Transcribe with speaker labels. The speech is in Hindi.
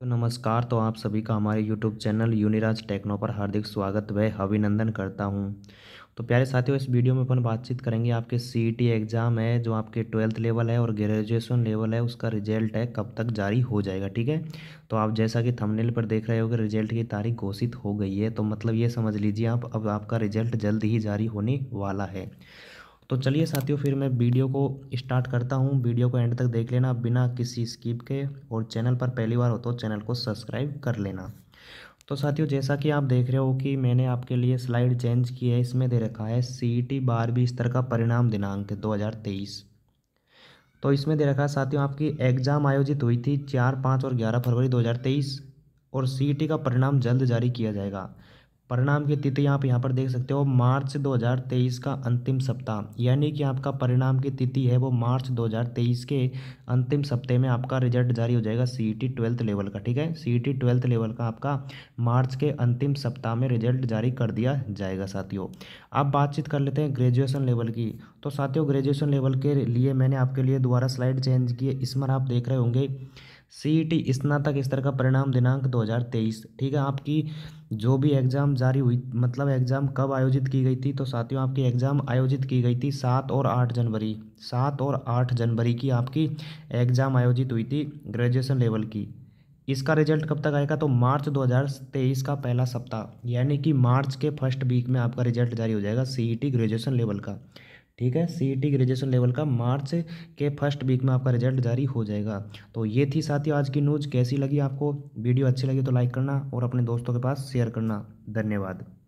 Speaker 1: तो नमस्कार तो आप सभी का हमारे YouTube चैनल यूनिराज टेक्नो पर हार्दिक स्वागत व अभिनंदन करता हूँ तो प्यारे साथियों इस वीडियो में अपन बातचीत करेंगे आपके सी एग्ज़ाम e है जो आपके ट्वेल्थ लेवल है और ग्रेजुएशन लेवल है उसका रिजल्ट है कब तक जारी हो जाएगा ठीक है तो आप जैसा कि थंबनेल पर देख रहे हो कि रिजल्ट की तारीख घोषित हो गई है तो मतलब ये समझ लीजिए आप अब आपका रिजल्ट जल्द ही जारी होने वाला है तो चलिए साथियों फिर मैं वीडियो को स्टार्ट करता हूँ वीडियो को एंड तक देख लेना बिना किसी स्किप के और चैनल पर पहली बार हो तो चैनल को सब्सक्राइब कर लेना तो साथियों जैसा कि आप देख रहे हो कि मैंने आपके लिए स्लाइड चेंज की है इसमें दे रखा है सी ई e टी बारहवीं स्तर का परिणाम दिनांक दो हज़ार तेईस तो इसमें दे रखा है साथियों आपकी एग्ज़ाम आयोजित हुई थी चार पाँच और ग्यारह फरवरी दो हज़ार तेईस और सी ई टी का परिणाम जल्द जारी किया जाएगा परिणाम की तिथि आप यहाँ पर देख सकते हो मार्च 2023 का अंतिम सप्ताह यानी कि आपका परिणाम की तिथि है वो मार्च 2023 के अंतिम सप्ताह में आपका रिजल्ट जारी हो जाएगा C E e twelfth level का ठीक है C E e twelfth level का आपका मार्च के अंतिम सप्ताह में रिजल्ट जारी कर दिया जाएगा साथियों अब बातचीत कर लेते हैं ग्रेजुएसन लेवल की तो साथियों ग्रेजुएसन लेवल के लिए मैंने आपके लिए दोबारा स्लाइड चेंज किए इसमें आप देख रहे होंगे सीईटी e स्नातक स्तर का परिणाम दिनांक 2023 ठीक है आपकी जो भी एग्ज़ाम जारी हुई मतलब एग्ज़ाम कब आयोजित की गई थी तो साथियों आपकी एग्ज़ाम आयोजित की गई थी सात और आठ जनवरी सात और आठ जनवरी की आपकी एग्ज़ाम आयोजित हुई थी ग्रेजुएसन लेवल की इसका रिजल्ट कब तक आएगा तो मार्च 2023 का पहला सप्ताह यानी कि मार्च के फर्स्ट वीक में आपका रिजल्ट जारी हो जाएगा सीईटी ग्रेजुएशन लेवल का ठीक है सी ई ग्रेजुएशन लेवल का मार्च के फर्स्ट वीक में आपका रिजल्ट जारी हो जाएगा तो ये थी साथियों आज की न्यूज़ कैसी लगी आपको वीडियो अच्छी लगी तो लाइक करना और अपने दोस्तों के पास शेयर करना धन्यवाद